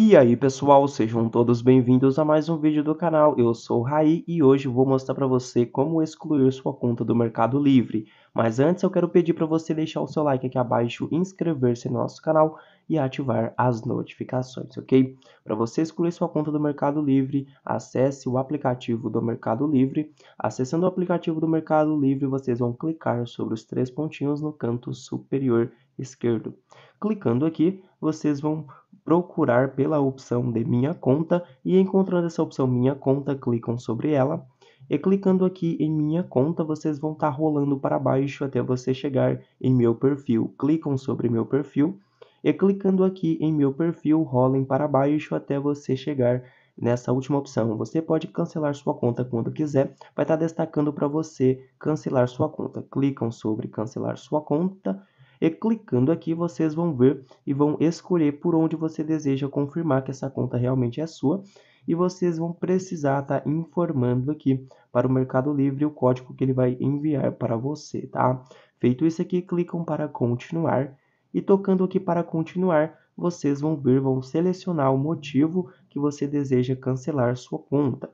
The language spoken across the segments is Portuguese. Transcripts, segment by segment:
E aí pessoal, sejam todos bem-vindos a mais um vídeo do canal, eu sou o Raí e hoje vou mostrar para você como excluir sua conta do Mercado Livre. Mas antes eu quero pedir para você deixar o seu like aqui abaixo, inscrever-se no nosso canal e ativar as notificações, ok? Para você excluir sua conta do Mercado Livre, acesse o aplicativo do Mercado Livre. Acessando o aplicativo do Mercado Livre, vocês vão clicar sobre os três pontinhos no canto superior esquerdo. Clicando aqui, vocês vão procurar pela opção de Minha Conta e encontrando essa opção Minha Conta, clicam sobre ela. E clicando aqui em Minha Conta, vocês vão estar tá rolando para baixo até você chegar em Meu Perfil. Clicam sobre Meu Perfil e clicando aqui em Meu Perfil, rolem para baixo até você chegar nessa última opção. Você pode cancelar sua conta quando quiser, vai estar tá destacando para você cancelar sua conta. Clicam sobre Cancelar sua conta e clicando aqui, vocês vão ver e vão escolher por onde você deseja confirmar que essa conta realmente é sua. E vocês vão precisar estar tá informando aqui para o Mercado Livre o código que ele vai enviar para você, tá? Feito isso aqui, clicam para continuar. E tocando aqui para continuar, vocês vão ver, vão selecionar o motivo que você deseja cancelar sua conta.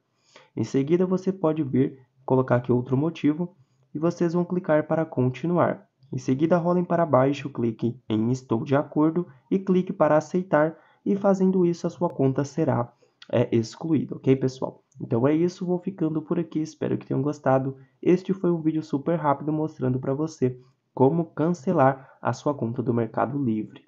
Em seguida, você pode vir, colocar aqui outro motivo e vocês vão clicar para continuar. Em seguida, rolem para baixo, clique em Estou de acordo e clique para aceitar e fazendo isso a sua conta será é, excluída, ok pessoal? Então é isso, vou ficando por aqui, espero que tenham gostado. Este foi um vídeo super rápido mostrando para você como cancelar a sua conta do Mercado Livre.